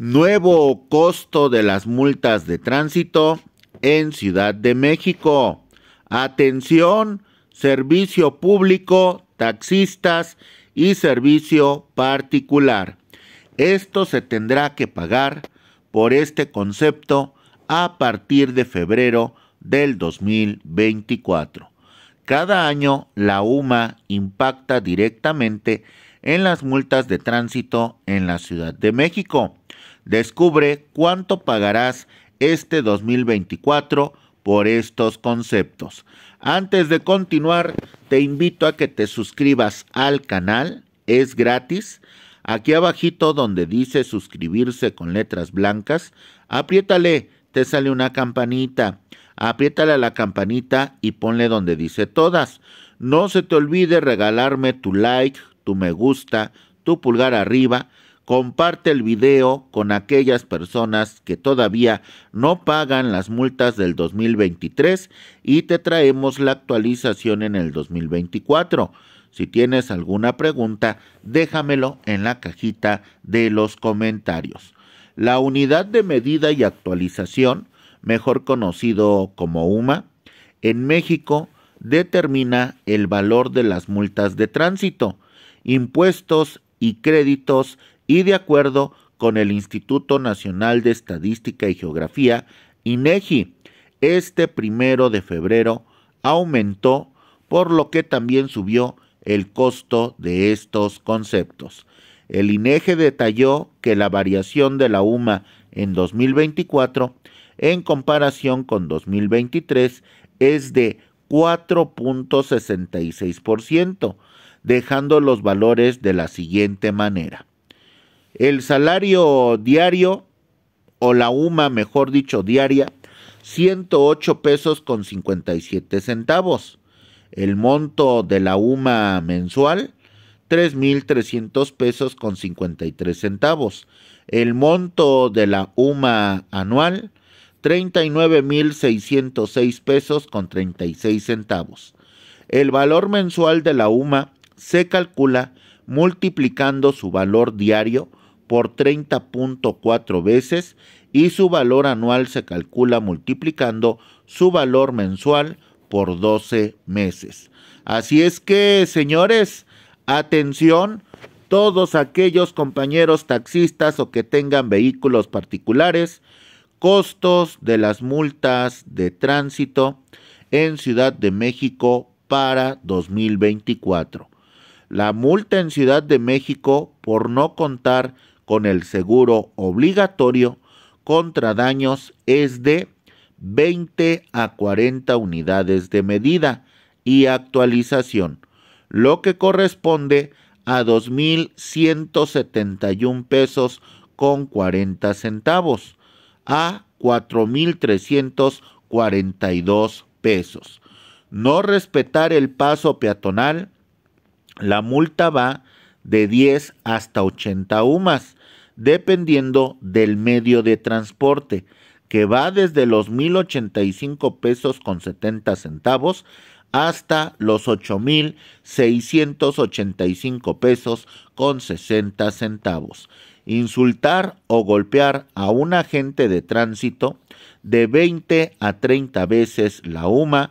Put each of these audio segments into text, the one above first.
Nuevo costo de las multas de tránsito en Ciudad de México. Atención, servicio público, taxistas y servicio particular. Esto se tendrá que pagar por este concepto a partir de febrero del 2024. Cada año la UMA impacta directamente en las multas de tránsito en la Ciudad de México. Descubre cuánto pagarás este 2024 por estos conceptos. Antes de continuar, te invito a que te suscribas al canal, es gratis. Aquí abajito donde dice suscribirse con letras blancas, apriétale, te sale una campanita. Apriétale a la campanita y ponle donde dice todas. No se te olvide regalarme tu like, tu me gusta, tu pulgar arriba, comparte el video con aquellas personas que todavía no pagan las multas del 2023 y te traemos la actualización en el 2024. Si tienes alguna pregunta, déjamelo en la cajita de los comentarios. La unidad de medida y actualización, mejor conocido como UMA, en México determina el valor de las multas de tránsito impuestos y créditos y de acuerdo con el Instituto Nacional de Estadística y Geografía, INEGI, este primero de febrero aumentó, por lo que también subió el costo de estos conceptos. El INEGI detalló que la variación de la UMA en 2024 en comparación con 2023 es de 4.66%, dejando los valores de la siguiente manera. El salario diario, o la UMA mejor dicho diaria, 108 pesos con 57 centavos. El monto de la UMA mensual, 3.300 pesos con 53 centavos. El monto de la UMA anual, 39.606 pesos con 36 centavos. El valor mensual de la UMA, se calcula multiplicando su valor diario por 30.4 veces y su valor anual se calcula multiplicando su valor mensual por 12 meses. Así es que, señores, atención, todos aquellos compañeros taxistas o que tengan vehículos particulares, costos de las multas de tránsito en Ciudad de México para 2024 la multa en Ciudad de México por no contar con el seguro obligatorio contra daños es de 20 a 40 unidades de medida y actualización, lo que corresponde a 2.171 pesos con 40 centavos a 4.342 pesos. No respetar el paso peatonal la multa va de 10 hasta 80 UMAS, dependiendo del medio de transporte, que va desde los 1.085 pesos con 70 centavos hasta los 8.685 pesos con 60 centavos. Insultar o golpear a un agente de tránsito de 20 a 30 veces la UMA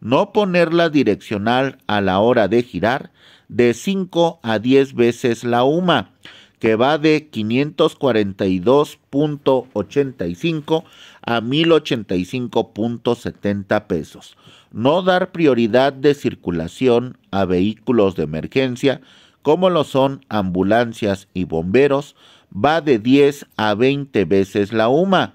no ponerla direccional a la hora de girar de 5 a 10 veces la UMA, que va de 542.85 a 1085.70 pesos. No dar prioridad de circulación a vehículos de emergencia, como lo son ambulancias y bomberos, va de 10 a 20 veces la UMA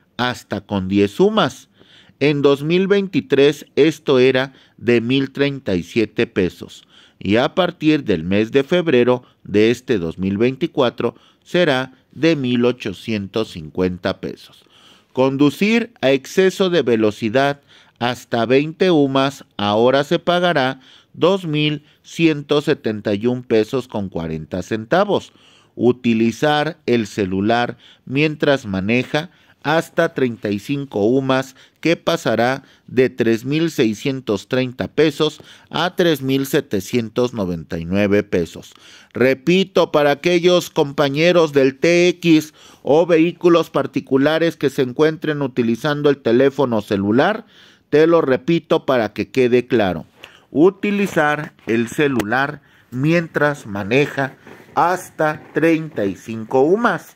hasta con 10 sumas. En 2023 esto era de 1.037 pesos y a partir del mes de febrero de este 2024 será de 1.850 pesos. Conducir a exceso de velocidad hasta 20 UMAS ahora se pagará 2.171 pesos con 40 centavos. Utilizar el celular mientras maneja hasta 35 UMAS, que pasará de 3.630 pesos a 3.799 pesos. Repito, para aquellos compañeros del TX o vehículos particulares que se encuentren utilizando el teléfono celular, te lo repito para que quede claro. Utilizar el celular mientras maneja hasta 35 UMAS.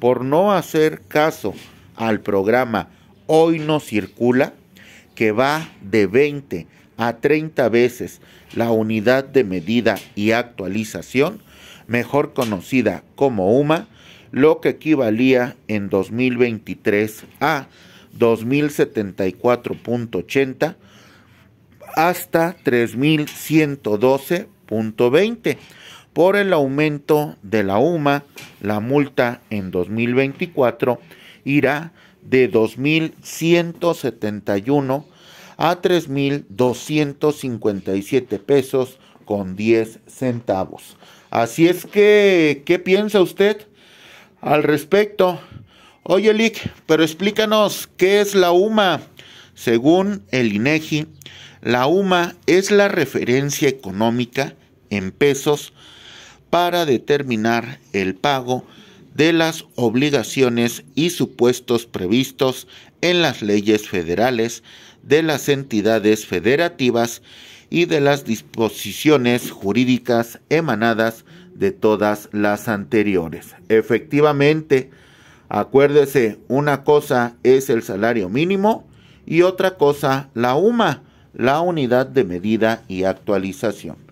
por no hacer caso al programa Hoy no circula, que va de 20 a 30 veces la unidad de medida y actualización, mejor conocida como UMA, lo que equivalía en 2023 a 2074.80 hasta 3112.20 por el aumento de la UMA, la multa en 2024 irá de 2.171 a 3.257 pesos con 10 centavos. Así es que, ¿qué piensa usted al respecto? Oye, Lick, pero explícanos qué es la UMA. Según el INEGI, la UMA es la referencia económica en pesos para determinar el pago de las obligaciones y supuestos previstos en las leyes federales de las entidades federativas y de las disposiciones jurídicas emanadas de todas las anteriores. Efectivamente, acuérdese, una cosa es el salario mínimo y otra cosa la UMA, la unidad de medida y actualización.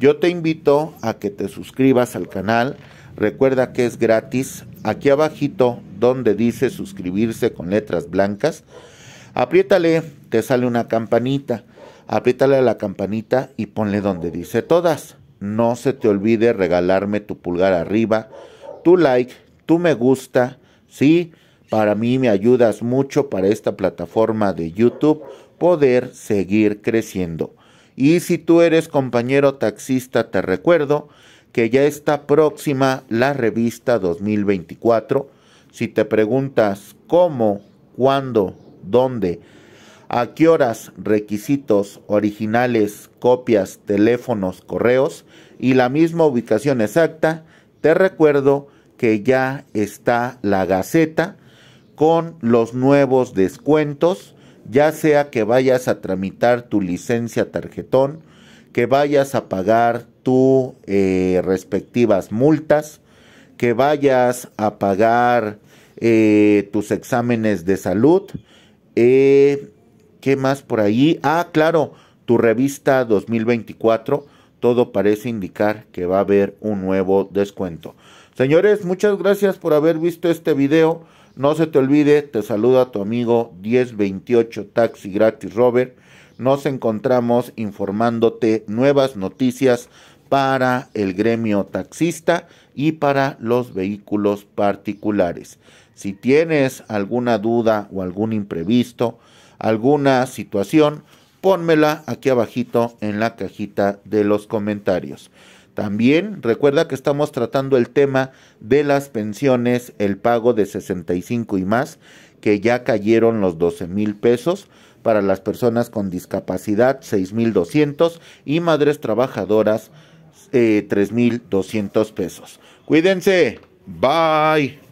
Yo te invito a que te suscribas al canal. Recuerda que es gratis. Aquí abajito donde dice suscribirse con letras blancas, apriétale, te sale una campanita. Apriétale a la campanita y ponle donde dice todas. No se te olvide regalarme tu pulgar arriba, tu like, tu me gusta. Sí, para mí me ayudas mucho para esta plataforma de YouTube poder seguir creciendo. Y si tú eres compañero taxista, te recuerdo que ya está próxima la revista 2024. Si te preguntas cómo, cuándo, dónde, a qué horas, requisitos, originales, copias, teléfonos, correos y la misma ubicación exacta, te recuerdo que ya está la Gaceta con los nuevos descuentos ya sea que vayas a tramitar tu licencia tarjetón, que vayas a pagar tus eh, respectivas multas, que vayas a pagar eh, tus exámenes de salud. Eh, ¿Qué más por ahí? Ah, claro, tu revista 2024. Todo parece indicar que va a haber un nuevo descuento. Señores, muchas gracias por haber visto este video. No se te olvide, te saluda tu amigo 1028 Taxi Gratis Robert. Nos encontramos informándote nuevas noticias para el gremio taxista y para los vehículos particulares. Si tienes alguna duda o algún imprevisto, alguna situación, pónmela aquí abajito en la cajita de los comentarios. También recuerda que estamos tratando el tema de las pensiones, el pago de 65 y más, que ya cayeron los 12 mil pesos para las personas con discapacidad, 6.200 y madres trabajadoras, eh, 3.200 pesos. Cuídense. Bye.